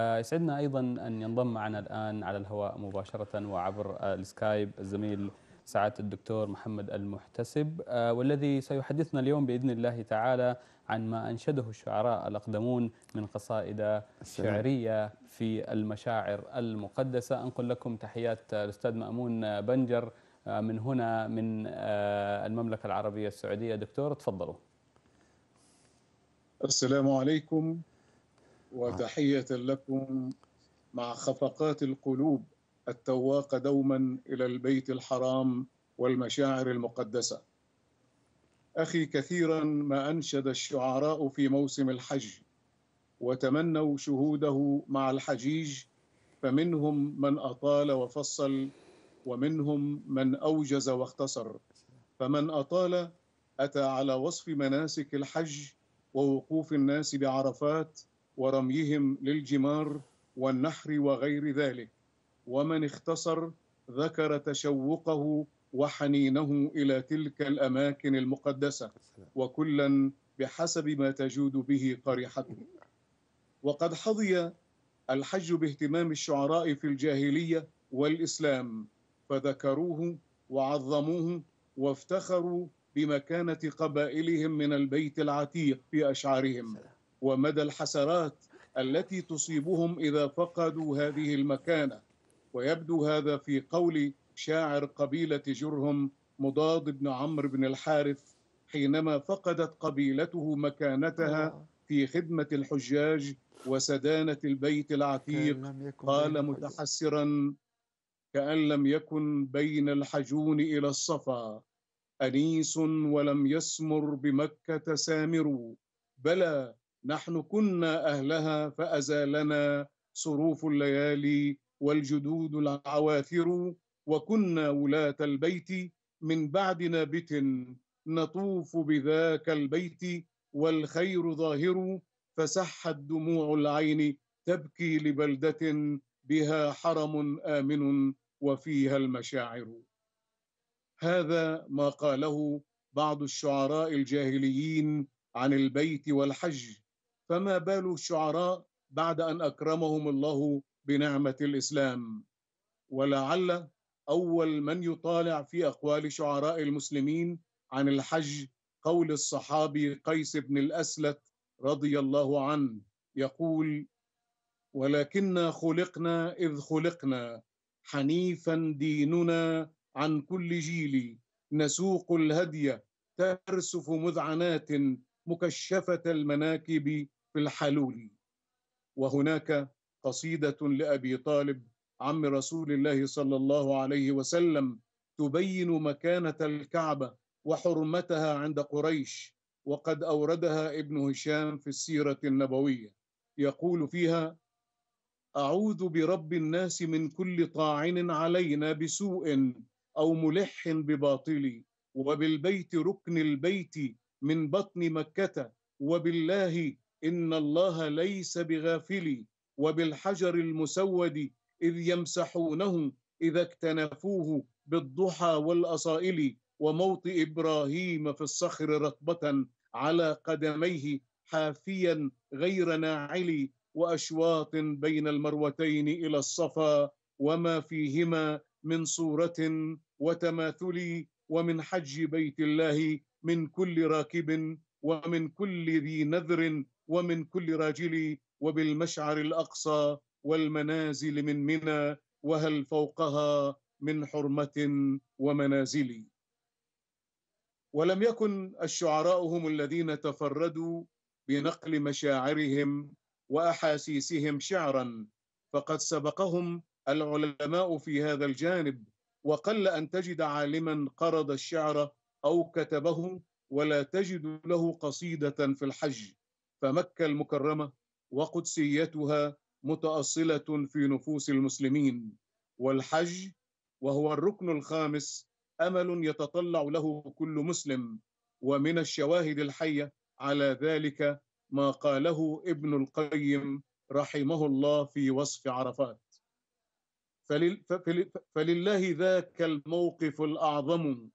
يسعدنا ايضا ان ينضم معنا الان على الهواء مباشره وعبر السكايب الزميل سعاده الدكتور محمد المحتسب آه، والذي سيحدثنا اليوم باذن الله تعالى عن ما انشده الشعراء الاقدمون من قصائد شعريه في المشاعر المقدسه انقل لكم تحيات الاستاذ مامون بنجر آه، من هنا من آه، المملكه العربيه السعوديه دكتور تفضلوا السلام عليكم آه. وتحية لكم مع خفقات القلوب التواقة دوما إلى البيت الحرام والمشاعر المقدسة أخي كثيرا ما أنشد الشعراء في موسم الحج وتمنوا شهوده مع الحجيج فمنهم من أطال وفصل ومنهم من أوجز واختصر فمن أطال أتى على وصف مناسك الحج ووقوف الناس بعرفات ورميهم للجمار والنحر وغير ذلك ومن اختصر ذكر تشوقه وحنينه الى تلك الاماكن المقدسه وكلا بحسب ما تجود به قريحته وقد حظي الحج باهتمام الشعراء في الجاهليه والاسلام فذكروه وعظموه وافتخروا بمكانه قبائلهم من البيت العتيق في اشعارهم ومدى الحسرات التي تصيبهم اذا فقدوا هذه المكانه ويبدو هذا في قول شاعر قبيله جرهم مضاد بن عمرو بن الحارث حينما فقدت قبيلته مكانتها في خدمه الحجاج وسدانه البيت العتيق قال متحسرا كأن لم يكن بين الحجون إلى الصفا أنيس ولم يسمر بمكة سامر بلى نحن كنا أهلها فأزالنا صروف الليالي والجدود العواثر وكنا ولاة البيت من بعد نابت نطوف بذاك البيت والخير ظاهر فسحت دموع العين تبكي لبلدة بها حرم آمن وفيها المشاعر هذا ما قاله بعض الشعراء الجاهليين عن البيت والحج فما بال الشعراء بعد ان اكرمهم الله بنعمه الاسلام ولعل اول من يطالع في اقوال شعراء المسلمين عن الحج قول الصحابي قيس بن الاسلت رضي الله عنه يقول ولكنا خلقنا اذ خلقنا حنيفا ديننا عن كل جيل نسوق الهدي ترسف مذعنات مكشفه المناكب في الحلول وهناك قصيدة لأبي طالب عم رسول الله صلى الله عليه وسلم تبين مكانة الكعبة وحرمتها عند قريش وقد أوردها ابن هشام في السيرة النبوية يقول فيها أعوذ برب الناس من كل طاعن علينا بسوء أو ملح بباطل وبالبيت ركن البيت من بطن مكة وبالله إن الله ليس بغافل وبالحجر المسود إذ يمسحونه إذا اكتنفوه بالضحى والأصائل وموطئ إبراهيم في الصخر رطبة على قدميه حافيا غير ناعل وأشواط بين المروتين إلى الصفا وما فيهما من صورة وتماثل ومن حج بيت الله من كل راكب ومن كل ذي نذر ومن كل راجل وبالمشعر الأقصى والمنازل من منى وهل فوقها من حرمة ومنازل ولم يكن الشعراء هم الذين تفردوا بنقل مشاعرهم وأحاسيسهم شعرا فقد سبقهم العلماء في هذا الجانب وقل أن تجد عالما قرض الشعر أو كتبه ولا تجد له قصيدة في الحج فمكه المكرمه وقدسيتها متاصله في نفوس المسلمين والحج وهو الركن الخامس امل يتطلع له كل مسلم ومن الشواهد الحيه على ذلك ما قاله ابن القيم رحمه الله في وصف عرفات فلل فلله ذاك الموقف الاعظم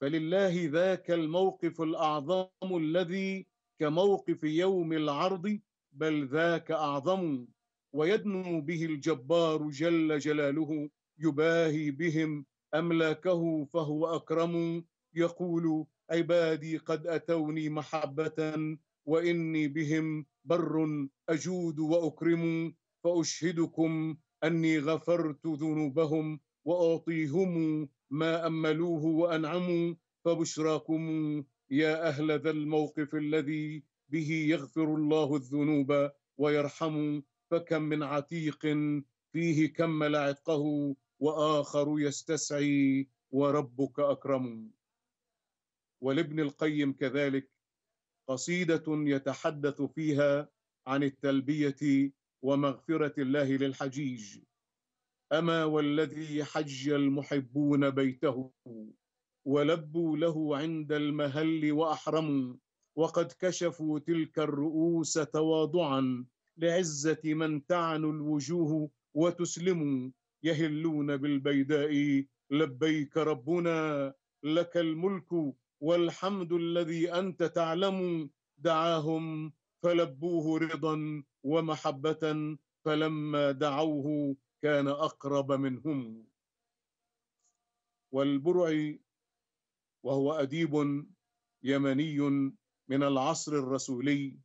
فلله ذاك الموقف الاعظم الذي كموقف يوم العرض بل ذاك أعظم ويدنو به الجبار جل جلاله يباهي بهم أملاكه فهو أكرم يقول عبادي قد أتوني محبة وإني بهم بر أجود وأكرم فأشهدكم أني غفرت ذنوبهم وأعطيهم ما أملوه وأنعموا فبشراكم يا اهل ذا الموقف الذي به يغفر الله الذنوب ويرحم فكم من عتيق فيه كمل عتقه واخر يستسعي وربك اكرم ولابن القيم كذلك قصيده يتحدث فيها عن التلبيه ومغفره الله للحجيج اما والذي حج المحبون بيته ولبوا له عند المهل واحرموا وقد كشفوا تلك الرؤوس تواضعا لعزه من تعن الوجوه وتسلم يهلون بالبيداء لبيك ربنا لك الملك والحمد الذي انت تعلم دعاهم فلبوه رضا ومحبه فلما دعوه كان اقرب منهم والبرع وهو أديب يمني من العصر الرسولي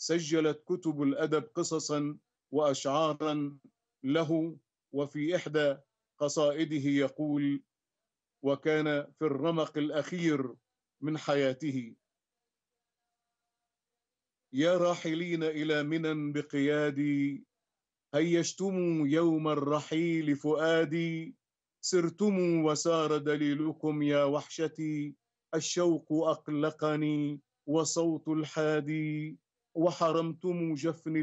سجلت كتب الأدب قصصا وأشعارا له وفي إحدى قصائده يقول وكان في الرمق الأخير من حياته يا راحلين إلى منى بقيادي هيا اشتموا يوم الرحيل فؤادي سرتم وسار دليلكم يا وحشتي الشوق أقلقني وصوت الحادي وحرمتم جفن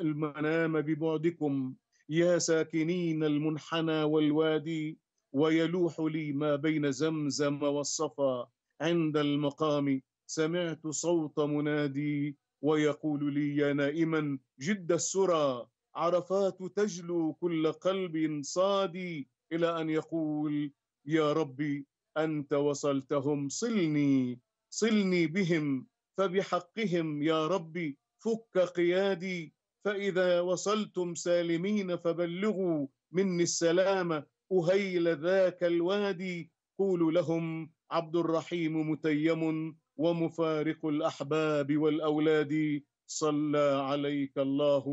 المنام ببعدكم يا ساكنين المنحنى والوادي ويلوح لي ما بين زمزم والصفا عند المقام سمعت صوت منادي ويقول لي يا نائما جد السرى عرفات تجلو كل قلب صادي الى ان يقول يا ربي انت وصلتهم صلني صلني بهم فبحقهم يا ربي فك قيادي فاذا وصلتم سالمين فبلغوا مني السلام اهيل ذاك الوادي قولوا لهم عبد الرحيم متيم ومفارق الاحباب والاولاد صلى عليك الله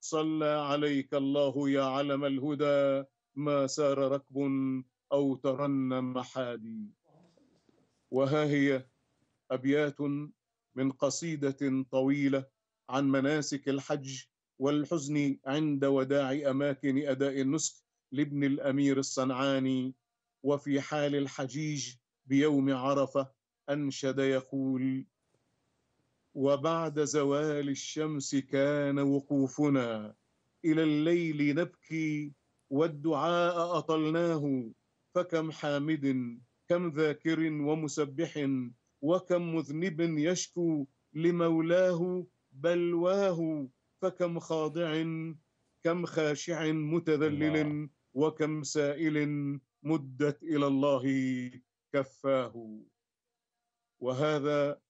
صلى عليك الله يا علم الهدى ما سار ركب أو ترنم حادي وها هي أبيات من قصيدة طويلة عن مناسك الحج والحزن عند وداع أماكن أداء النسك لابن الأمير الصنعاني وفي حال الحجيج بيوم عرفة أنشد يقول وبعد زوال الشمس كان وقوفنا إلى الليل نبكي والدعاء أطلناه فكم حامد كم ذاكر ومسبح وكم مذنب يشكو لمولاه بلواه فكم خاضع كم خاشع متذلل وكم سائل مدت الى الله كفاه وهذا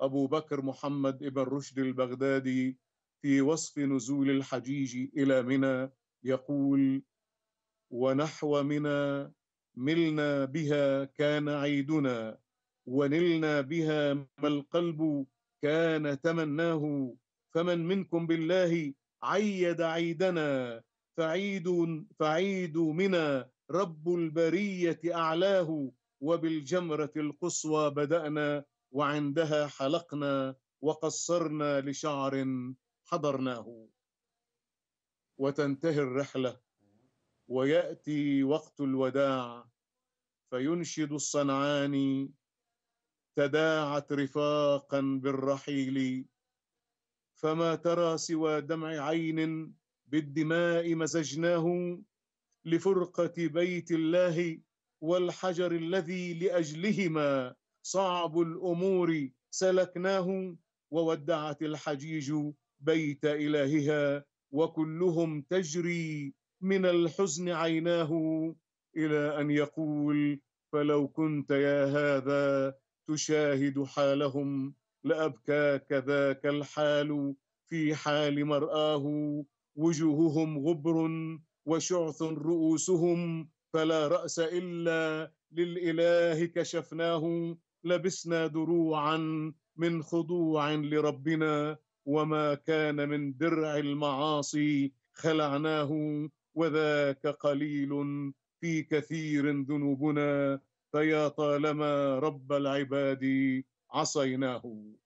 ابو بكر محمد ابن رشد البغدادي في وصف نزول الحجيج الى منى يقول ونحو منى ملنا بها كان عيدنا ونلنا بها ما القلب كان تمناه فمن منكم بالله عيد عيدنا فعيد فعيد منا رب البرية أعلاه وبالجمرة القصوى بدأنا وعندها حلقنا وقصرنا لشعر حضرناه وتنتهي الرحلة وياتي وقت الوداع فينشد الصنعان تداعت رفاقا بالرحيل فما ترى سوى دمع عين بالدماء مزجناه لفرقه بيت الله والحجر الذي لاجلهما صعب الامور سلكناه وودعت الحجيج بيت الهها وكلهم تجري من الحزن عيناه الى ان يقول فلو كنت يا هذا تشاهد حالهم لابكاك ذاك الحال في حال مراه وجوههم غبر وشعث رؤوسهم فلا راس الا للاله كشفناه لبسنا دروعا من خضوع لربنا وما كان من درع المعاصي خلعناه وذاك قليل في كثير ذنوبنا فيا طالما رب العباد عصيناه